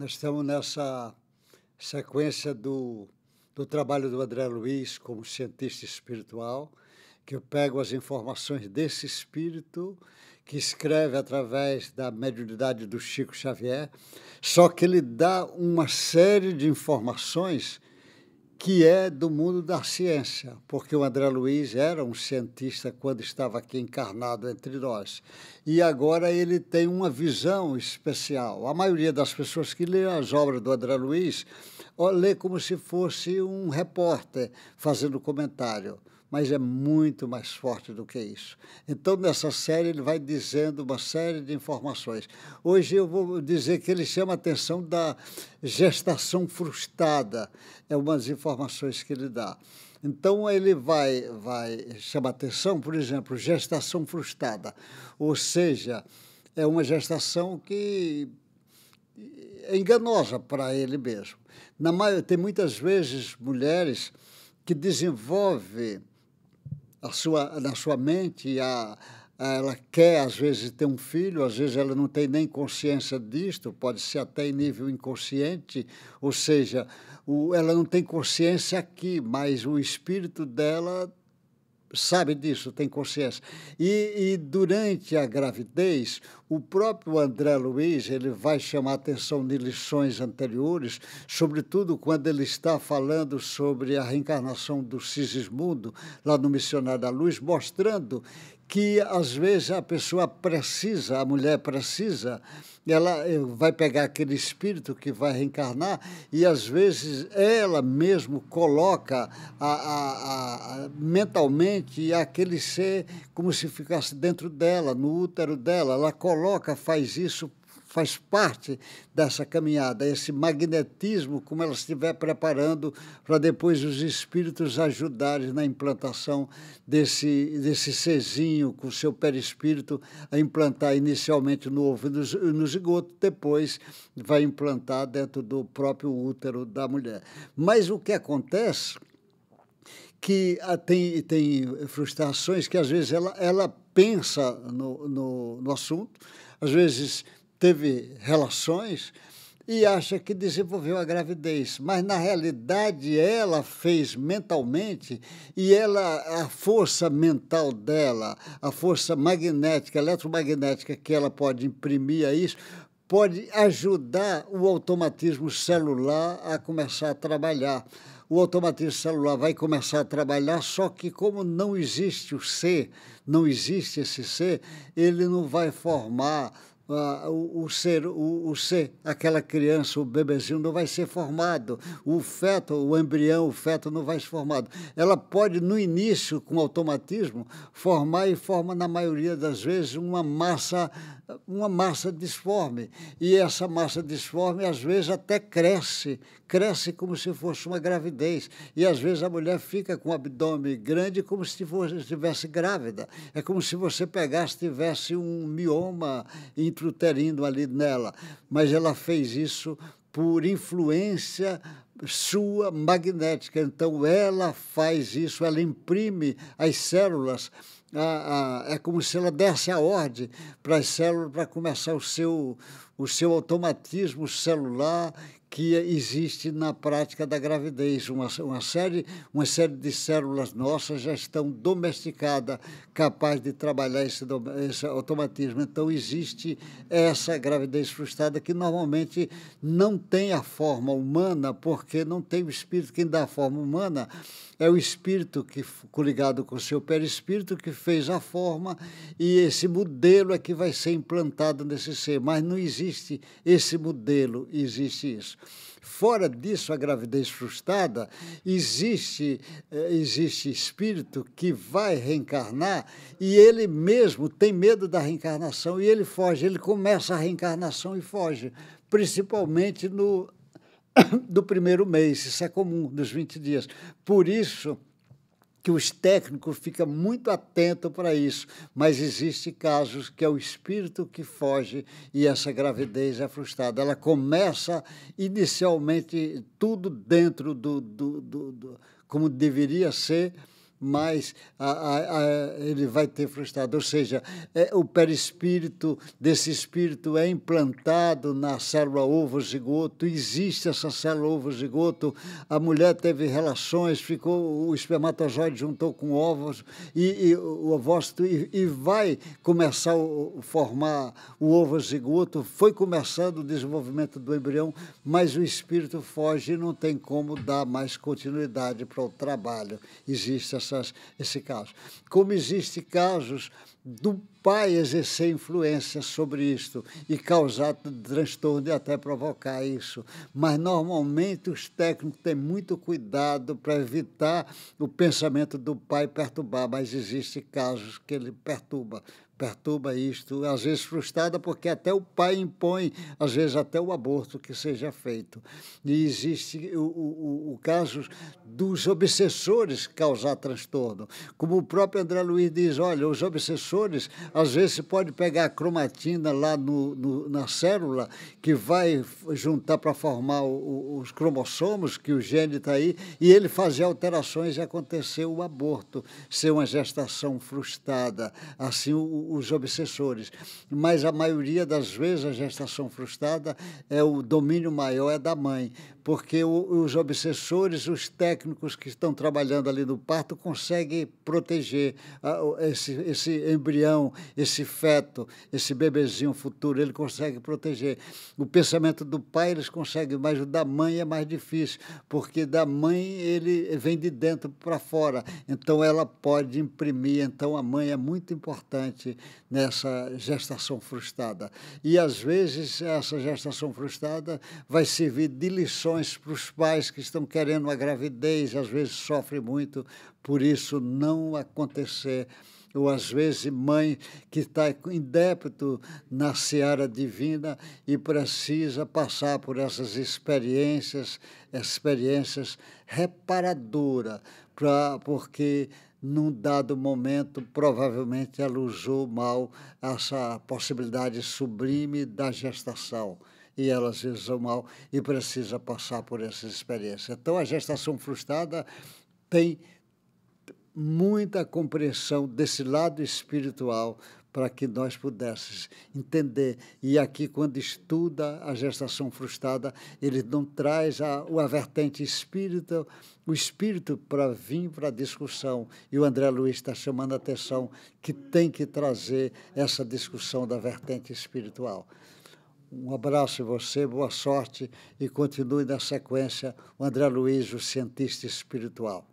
Nós estamos nessa sequência do, do trabalho do André Luiz como cientista espiritual, que eu pego as informações desse espírito que escreve através da mediunidade do Chico Xavier, só que ele dá uma série de informações que é do mundo da ciência, porque o André Luiz era um cientista quando estava aqui encarnado entre nós. E agora ele tem uma visão especial. A maioria das pessoas que lê as obras do André Luiz lê como se fosse um repórter fazendo comentário mas é muito mais forte do que isso. Então, nessa série, ele vai dizendo uma série de informações. Hoje eu vou dizer que ele chama a atenção da gestação frustrada, é umas informações que ele dá. Então, ele vai, vai chamar atenção, por exemplo, gestação frustrada, ou seja, é uma gestação que é enganosa para ele mesmo. Na maioria, tem muitas vezes mulheres que desenvolvem a sua, na sua mente, a, ela quer às vezes ter um filho, às vezes ela não tem nem consciência disto, pode ser até em nível inconsciente, ou seja, o, ela não tem consciência aqui, mas o espírito dela sabe disso, tem consciência. E, e, durante a gravidez, o próprio André Luiz ele vai chamar atenção de lições anteriores, sobretudo quando ele está falando sobre a reencarnação do Sigismundo, lá no Missionário da Luz, mostrando que às vezes a pessoa precisa, a mulher precisa, ela eh, vai pegar aquele espírito que vai reencarnar e às vezes ela mesmo coloca a, a, a, mentalmente aquele ser como se ficasse dentro dela, no útero dela, ela coloca, faz isso faz parte dessa caminhada, esse magnetismo, como ela estiver preparando para depois os espíritos ajudarem na implantação desse, desse cezinho com o seu perispírito, a implantar inicialmente no ovo e no, no zigoto, depois vai implantar dentro do próprio útero da mulher. Mas o que acontece que tem, tem frustrações que às vezes ela, ela pensa no, no, no assunto, às vezes teve relações e acha que desenvolveu a gravidez, mas na realidade ela fez mentalmente e ela a força mental dela, a força magnética, eletromagnética que ela pode imprimir a isso, pode ajudar o automatismo celular a começar a trabalhar. O automatismo celular vai começar a trabalhar, só que como não existe o ser, não existe esse ser, ele não vai formar ah, o, o, ser, o, o ser, aquela criança, o bebezinho, não vai ser formado. O feto, o embrião, o feto não vai ser formado. Ela pode, no início, com automatismo, formar e forma, na maioria das vezes, uma massa, uma massa disforme. E essa massa disforme, às vezes, até cresce, cresce como se fosse uma gravidez. E às vezes a mulher fica com o abdômen grande como se fosse, estivesse grávida. É como se você pegasse, tivesse um mioma intruterino ali nela. Mas ela fez isso por influência sua magnética. Então, ela faz isso, ela imprime as células. A, a, é como se ela desse a ordem para as células para começar o seu, o seu automatismo celular que existe na prática da gravidez. Uma, uma, série, uma série de células nossas já estão domesticadas, capazes de trabalhar esse, esse automatismo. Então, existe essa gravidez frustrada que normalmente não tem a forma humana, porque porque não tem o espírito. Quem dá a forma humana é o espírito que ligado com o seu perispírito que fez a forma e esse modelo é que vai ser implantado nesse ser. Mas não existe esse modelo, existe isso. Fora disso, a gravidez frustrada, existe, eh, existe espírito que vai reencarnar e ele mesmo tem medo da reencarnação e ele foge, ele começa a reencarnação e foge, principalmente no do primeiro mês. Isso é comum, dos 20 dias. Por isso que os técnicos ficam muito atentos para isso, mas existe casos que é o espírito que foge e essa gravidez é frustrada. Ela começa inicialmente tudo dentro do, do, do, do como deveria ser, mas a, a, a, ele vai ter frustrado. Ou seja, é, o perispírito desse espírito é implantado na célula ovo-zigoto, existe essa célula ovo-zigoto, a mulher teve relações, ficou o espermatozoide juntou com ovos e, e o ovócito e, e, vai começar a formar o ovo-zigoto, foi começando o desenvolvimento do embrião, mas o espírito foge e não tem como dar mais continuidade para o trabalho. Existe essa essas, esse caso. Como existem casos do pai exercer influência sobre isto e causar transtorno e até provocar isso. Mas, normalmente, os técnicos têm muito cuidado para evitar o pensamento do pai perturbar, mas existem casos que ele perturba. Perturba isto, às vezes frustrada, porque até o pai impõe, às vezes até o aborto que seja feito. E existe o, o, o caso dos obsessores causar transtorno. Como o próprio André Luiz diz, olha, os obsessores às vezes você pode pegar a cromatina lá no, no na célula, que vai juntar para formar o, os cromossomos, que o gene está aí, e ele fazer alterações e acontecer o aborto, ser uma gestação frustrada, assim o, os obsessores. Mas a maioria das vezes a gestação frustrada é o domínio maior é da mãe porque o, os obsessores, os técnicos que estão trabalhando ali no parto conseguem proteger esse, esse embrião, esse feto, esse bebezinho futuro, ele consegue proteger. O pensamento do pai eles conseguem, mas o da mãe é mais difícil, porque da mãe ele vem de dentro para fora, então ela pode imprimir, então a mãe é muito importante nessa gestação frustrada. E às vezes essa gestação frustrada vai servir de lição para os pais que estão querendo a gravidez, às vezes sofre muito por isso não acontecer. Ou às vezes mãe que está em débito na seara divina e precisa passar por essas experiências, experiências reparadoras, pra, porque num dado momento, provavelmente ela usou mal essa possibilidade sublime da gestação e elas rezam mal e precisa passar por essa experiência. Então, a gestação frustrada tem muita compreensão desse lado espiritual para que nós pudéssemos entender. E aqui, quando estuda a gestação frustrada, ele não traz a, a vertente espírita, o espírito para vir para a discussão. E o André Luiz está chamando a atenção que tem que trazer essa discussão da vertente espiritual. Um abraço a você, boa sorte e continue na sequência o André Luiz, o cientista espiritual.